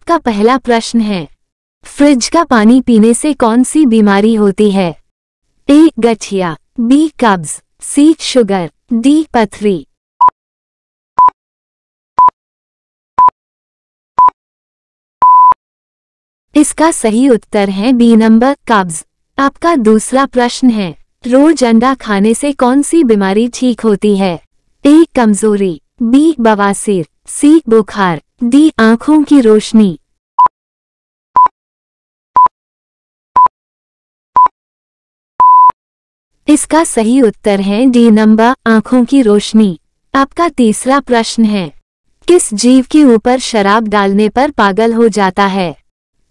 आपका पहला प्रश्न है फ्रिज का पानी पीने से कौन सी बीमारी होती है ए गठिया बी कब्ज सी शुगर डी पथरी इसका सही उत्तर है बी नंबर कब्ज आपका दूसरा प्रश्न है रोज अंडा खाने से कौन सी बीमारी ठीक होती है ए कमजोरी बी बवासीर सी बुखार दी आंखों की रोशनी इसका सही उत्तर है डी नंबर आंखों की रोशनी आपका तीसरा प्रश्न है किस जीव के ऊपर शराब डालने पर पागल हो जाता है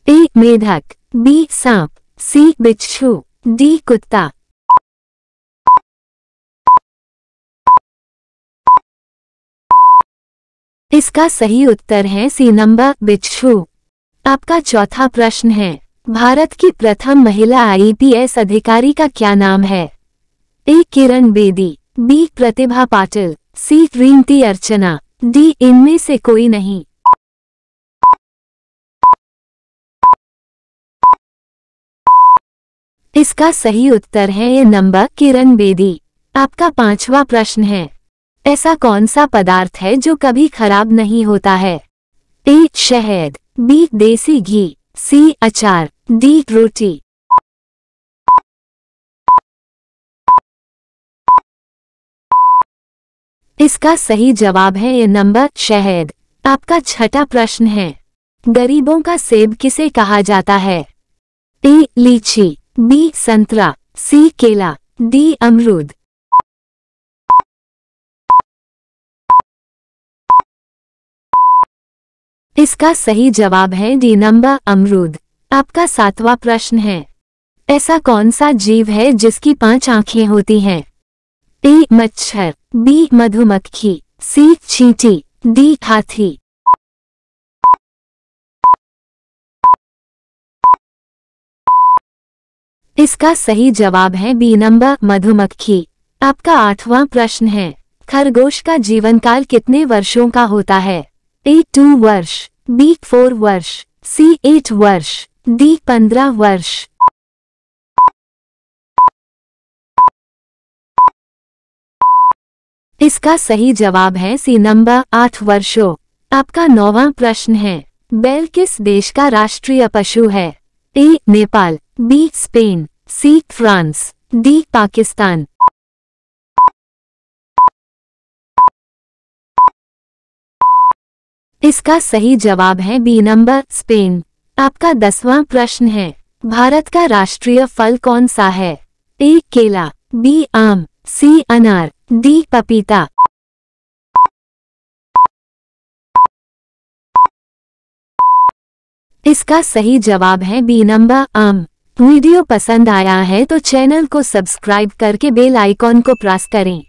ए मेढक बी सांप सी बिच्छू डी कुत्ता इसका सही उत्तर है सी नंबर बिच्छू आपका चौथा प्रश्न है भारत की प्रथम महिला आईपीएस अधिकारी का क्या नाम है A Kiran Bedi B Pratibha Patil C रेमती अर्चना डी इनमें से कोई नहीं इसका सही उत्तर है ये नंबर किरण बेदी आपका पांचवा प्रश्न है ऐसा कौन सा पदार्थ है जो कभी खराब नहीं होता है ए शहद बी देसी घी सी अचार डी रोटी इसका सही जवाब है ये नंबर शहद आपका छठा प्रश्न है गरीबों का सेब किसे कहा जाता है ए लीची बी संतरा सी केला डी अमरूद इसका सही जवाब है डी नंबर अमरूद आपका सातवां प्रश्न है ऐसा कौन सा जीव है जिसकी पांच आंखें होती हैं ए मच्छर बी मधुमक्खी सी चींटी डी हाथी इसका सही जवाब है बी नंबर मधुमक्खी आपका आठवां प्रश्न है खरगोश का जीवन काल कितने वर्षों का होता है ए टू वर्ष बी फोर वर्ष सी एट वर्ष डी पंद्रह वर्ष इसका सही जवाब है सी नंबर आठ वर्षों आपका नौवा प्रश्न है बैल किस देश का राष्ट्रीय पशु है A Nepal B Spain C France D Pakistan इसका सही जवाब है बी नंबर स्पेन आपका दसवां प्रश्न है भारत का राष्ट्रीय फल कौन सा है ए केला बी आम सी अनार डी पपीता इसका सही जवाब है बी नंबर आम वीडियो पसंद आया है तो चैनल को सब्सक्राइब करके बेल आइकॉन को प्रेस करें